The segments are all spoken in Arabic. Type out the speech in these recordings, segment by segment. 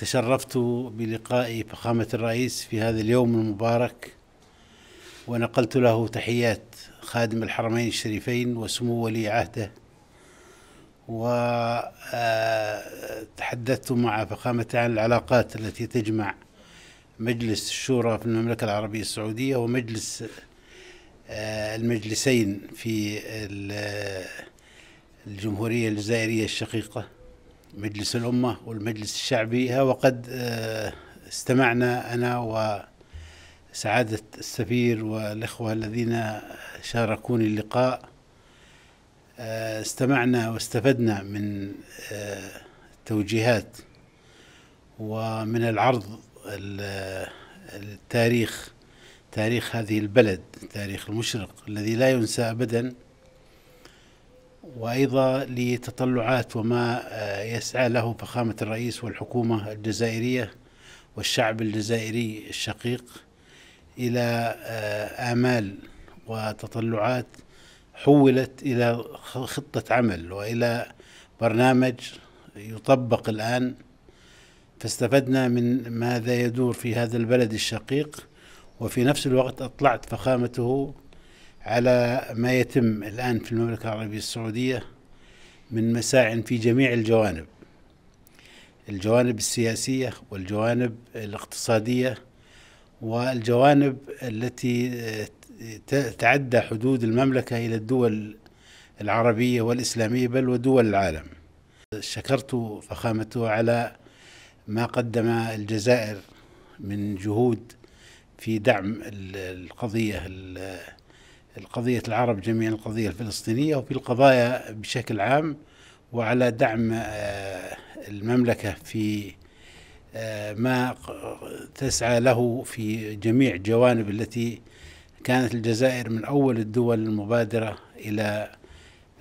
تشرفت بلقاء فخامة الرئيس في هذا اليوم المبارك ونقلت له تحيات خادم الحرمين الشريفين وسمو ولي عهده وتحدثت آه، مع فخامته عن العلاقات التي تجمع مجلس الشورى في المملكة العربية السعودية ومجلس آه، المجلسين في آه، الجمهورية الجزائرية الشقيقة مجلس الأمة والمجلس الشعبي وقد آه، استمعنا أنا وسعادة السفير والإخوة الذين شاركوني اللقاء آه، استمعنا واستفدنا من آه، التوجيهات ومن العرض التاريخ تاريخ هذه البلد تاريخ المشرق الذي لا ينسى أبداً وايضا لتطلعات وما آه، يسعى له فخامه الرئيس والحكومه الجزائريه والشعب الجزائري الشقيق الى آه، امال وتطلعات حولت الى خطه عمل والى برنامج يطبق الان فاستفدنا من ماذا يدور في هذا البلد الشقيق وفي نفس الوقت اطلعت فخامته على ما يتم الآن في المملكة العربية السعودية من مساع في جميع الجوانب الجوانب السياسية والجوانب الاقتصادية والجوانب التي تعدى حدود المملكة إلى الدول العربية والإسلامية بل ودول العالم شكرت فخامته على ما قدم الجزائر من جهود في دعم القضية القضية العرب جميعا القضية الفلسطينية وفي القضايا بشكل عام وعلى دعم آه، المملكة في آه، ما تسعى له في جميع الجوانب التي كانت الجزائر من أول الدول المبادرة إلى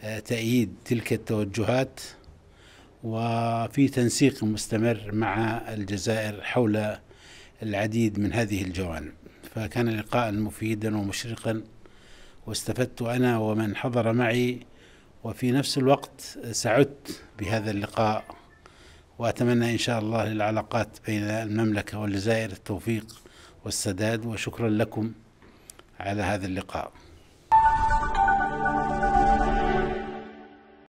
آه، تأييد تلك التوجهات وفي تنسيق مستمر مع الجزائر حول العديد من هذه الجوانب فكان لقاء مفيدا ومشرقا واستفدت أنا ومن حضر معي وفي نفس الوقت سعدت بهذا اللقاء وأتمنى إن شاء الله للعلاقات بين المملكة والجزائر التوفيق والسداد وشكرا لكم على هذا اللقاء